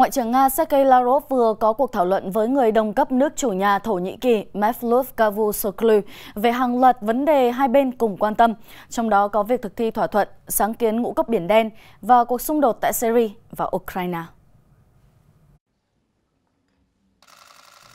Ngoại trưởng Nga Sergei Lavrov vừa có cuộc thảo luận với người đồng cấp nước chủ nhà Thổ Nhĩ Kỳ Mevlut Cavusoglu về hàng loạt vấn đề hai bên cùng quan tâm, trong đó có việc thực thi thỏa thuận, sáng kiến ngũ cốc Biển Đen và cuộc xung đột tại Syria và Ukraine.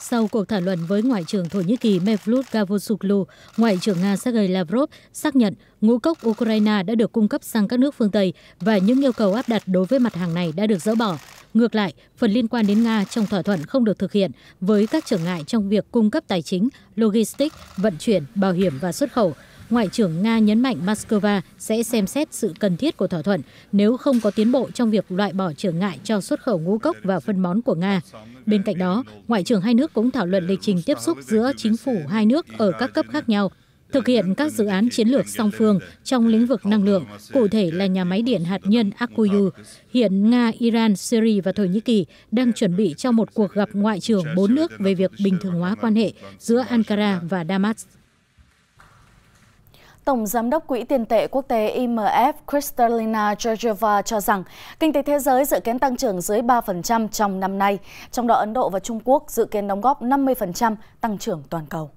Sau cuộc thảo luận với Ngoại trưởng Thổ Nhĩ Kỳ Mevlut Cavusoglu, Ngoại trưởng Nga Sergei Lavrov xác nhận ngũ cốc Ukraine đã được cung cấp sang các nước phương Tây và những yêu cầu áp đặt đối với mặt hàng này đã được dỡ bỏ ngược lại phần liên quan đến nga trong thỏa thuận không được thực hiện với các trở ngại trong việc cung cấp tài chính logistics vận chuyển bảo hiểm và xuất khẩu ngoại trưởng nga nhấn mạnh moscow sẽ xem xét sự cần thiết của thỏa thuận nếu không có tiến bộ trong việc loại bỏ trở ngại cho xuất khẩu ngũ cốc và phân bón của nga bên cạnh đó ngoại trưởng hai nước cũng thảo luận lịch trình tiếp xúc giữa chính phủ hai nước ở các cấp khác nhau thực hiện các dự án chiến lược song phương trong lĩnh vực năng lượng, cụ thể là nhà máy điện hạt nhân Akuyu. Hiện Nga, Iran, Syria và Thổ Nhĩ Kỳ đang chuẩn bị cho một cuộc gặp ngoại trưởng bốn nước về việc bình thường hóa quan hệ giữa Ankara và Damas. Tổng Giám đốc Quỹ tiền tệ quốc tế IMF Kristalina Georgieva cho rằng kinh tế thế giới dự kiến tăng trưởng dưới 3% trong năm nay, trong đó Ấn Độ và Trung Quốc dự kiến đóng góp 50% tăng trưởng toàn cầu.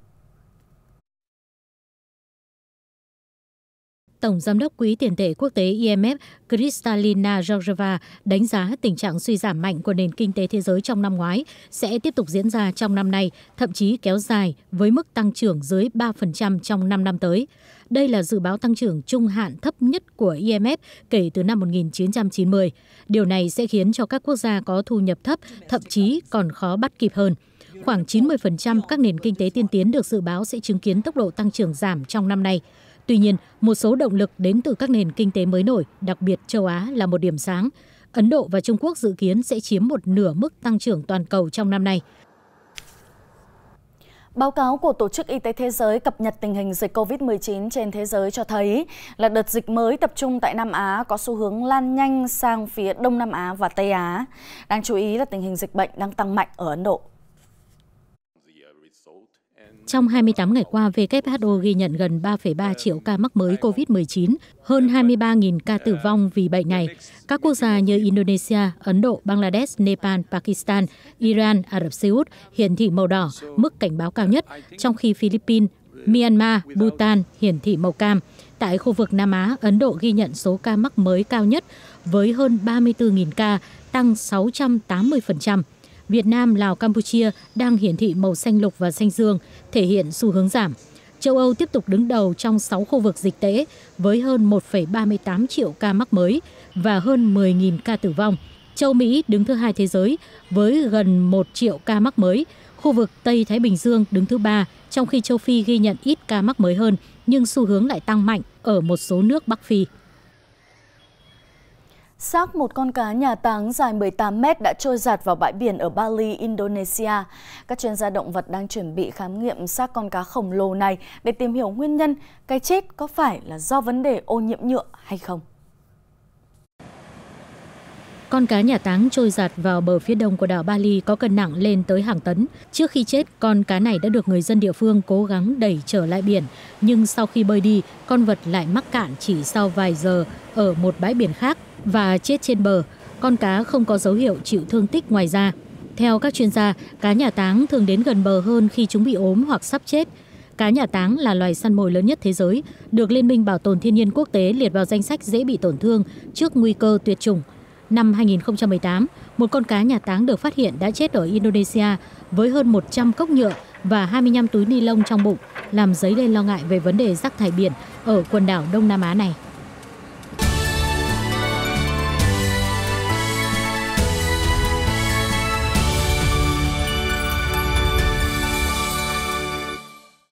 Tổng Giám đốc Quỹ tiền tệ quốc tế IMF Kristalina Georgieva đánh giá tình trạng suy giảm mạnh của nền kinh tế thế giới trong năm ngoái sẽ tiếp tục diễn ra trong năm nay, thậm chí kéo dài với mức tăng trưởng dưới 3% trong 5 năm tới. Đây là dự báo tăng trưởng trung hạn thấp nhất của IMF kể từ năm 1990. Điều này sẽ khiến cho các quốc gia có thu nhập thấp, thậm chí còn khó bắt kịp hơn. Khoảng 90% các nền kinh tế tiên tiến được dự báo sẽ chứng kiến tốc độ tăng trưởng giảm trong năm nay tuy nhiên một số động lực đến từ các nền kinh tế mới nổi đặc biệt châu á là một điểm sáng ấn độ và trung quốc dự kiến sẽ chiếm một nửa mức tăng trưởng toàn cầu trong năm nay Báo cáo của Tổ chức Y tế Thế giới cập nhật tình hình dịch COVID-19 trên thế giới cho thấy là đợt dịch mới tập trung tại Nam Á có xu hướng lan nhanh sang phía Đông Nam Á và Tây Á. Đáng chú ý là tình hình dịch bệnh đang tăng mạnh ở Ấn Độ. Trong 28 ngày qua, WHO ghi nhận gần 3,3 triệu ca mắc mới COVID-19, hơn 23.000 ca tử vong vì bệnh này. Các quốc gia như Indonesia, Ấn Độ, Bangladesh, Nepal, Pakistan, Iran, Ả Rập Xê Út hiển thị màu đỏ, mức cảnh báo cao nhất, trong khi Philippines, Myanmar, Bhutan hiển thị màu cam. Tại khu vực Nam Á, Ấn Độ ghi nhận số ca mắc mới cao nhất với hơn 34.000 ca, tăng 680%. Việt Nam, Lào, Campuchia đang hiển thị màu xanh lục và xanh dương, thể hiện xu hướng giảm. Châu Âu tiếp tục đứng đầu trong 6 khu vực dịch tễ với hơn 1,38 triệu ca mắc mới và hơn 10.000 ca tử vong. Châu Mỹ đứng thứ hai thế giới với gần 1 triệu ca mắc mới. Khu vực Tây Thái Bình Dương đứng thứ ba, trong khi châu Phi ghi nhận ít ca mắc mới hơn, nhưng xu hướng lại tăng mạnh ở một số nước Bắc Phi. Xác một con cá nhà táng dài 18 mét đã trôi giạt vào bãi biển ở Bali, Indonesia. Các chuyên gia động vật đang chuẩn bị khám nghiệm xác con cá khổng lồ này để tìm hiểu nguyên nhân cái chết có phải là do vấn đề ô nhiễm nhựa hay không. Con cá nhà táng trôi giạt vào bờ phía đông của đảo Bali có cân nặng lên tới hàng tấn. Trước khi chết, con cá này đã được người dân địa phương cố gắng đẩy trở lại biển. Nhưng sau khi bơi đi, con vật lại mắc cạn chỉ sau vài giờ ở một bãi biển khác và chết trên bờ. Con cá không có dấu hiệu chịu thương tích ngoài ra. Theo các chuyên gia, cá nhà táng thường đến gần bờ hơn khi chúng bị ốm hoặc sắp chết. Cá nhà táng là loài săn mồi lớn nhất thế giới, được Liên minh Bảo tồn Thiên nhiên Quốc tế liệt vào danh sách dễ bị tổn thương trước nguy cơ tuyệt chủng. Năm 2018, một con cá nhà táng được phát hiện đã chết ở Indonesia với hơn 100 cốc nhựa và 25 túi ni lông trong bụng, làm dấy lên lo ngại về vấn đề rác thải biển ở quần đảo Đông Nam Á này.